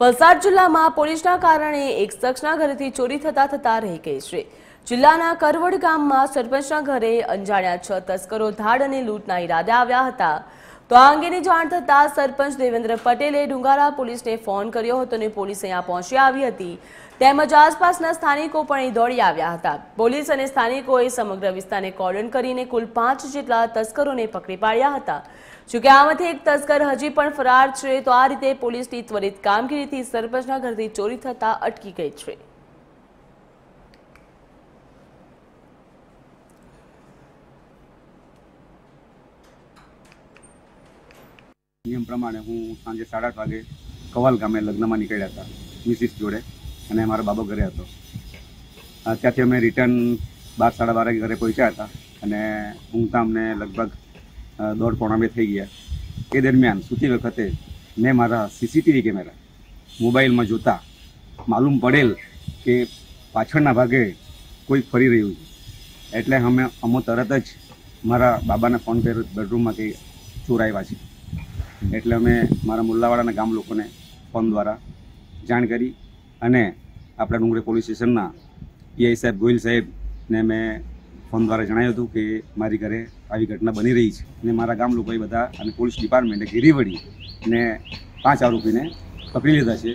વલસાડ જિલ્લામાં પોલીસના કારણે એક શખ્સના ઘરેથી ચોરી થતા થતા રહી ગઈ છે જિલ્લાના કરવડ ગામમાં સરપંચના ઘરે અંજાણ્યા છ તસ્કરો ધાડ અને લૂંટના ઈરાદે આવ્યા હતા તો આ અંગેની જાણ થતાં સરપંચ દેવેન્દ્ર પટેલે ડુંગારા પોલીસને ફોન કર્યો હતો અને પોલીસ અહીંયા પહોંચી આવી હતી તેમજ આસપાસના સ્થાનિકો પણ અહીં દોડી આવ્યા હતા પોલીસ અને સ્થાનિકોએ સમગ્ર વિસ્તારને કોર્ડન કરીને કુલ પાંચ જેટલા તસ્કરોને પકડી પાડ્યા હતા જોકે આમાંથી એક તસ્કર હજી પણ ફરાર છે તો આ રીતે પોલીસની ત્વરિત કામગીરીથી સરપંચના ઘરથી ચોરી થતાં અટકી ગઈ છે નિયમ પ્રમાણે હું સાંજે સાડા આઠ વાગે કવાલ ગામે લગ્નમાં નીકળ્યા હતા મિસિસ જોડે અને મારો બાબો ઘરે હતો ત્યાંથી અમે રિટર્ન બાર સાડા બાર ઘરે પહોંચ્યા હતા અને ઊંઘતા અમને લગભગ દોઢ પોણા બે થઈ ગયા એ દરમિયાન સૂતી વખતે મેં મારા સીસીટીવી કેમેરા મોબાઈલમાં જોતા માલુમ પડેલ કે પાછળના ભાગે કોઈ ફરી રહ્યું છે એટલે અમે અમે તરત જ મારા બાબાના ફોન કર્યો બેડરૂમમાંથી ચોરાવ્યા છીએ એટલે અમે મારા મુલ્લાવાડાના ગામ લોકોને ફોન દ્વારા જાણ કરી અને આપણા ડુંગળી પોલીસ સ્ટેશનના પીઆઈ સાહેબ ગોહિલ સાહેબને મેં ફોન દ્વારા જણાવ્યું હતું કે મારી ઘરે આવી ઘટના બની રહી છે અને મારા ગામ લોકોએ બધા અને પોલીસ ડિપાર્ટમેન્ટે ઘેરી વળી ને પાંચ આરોપીને પકડી લીધા છે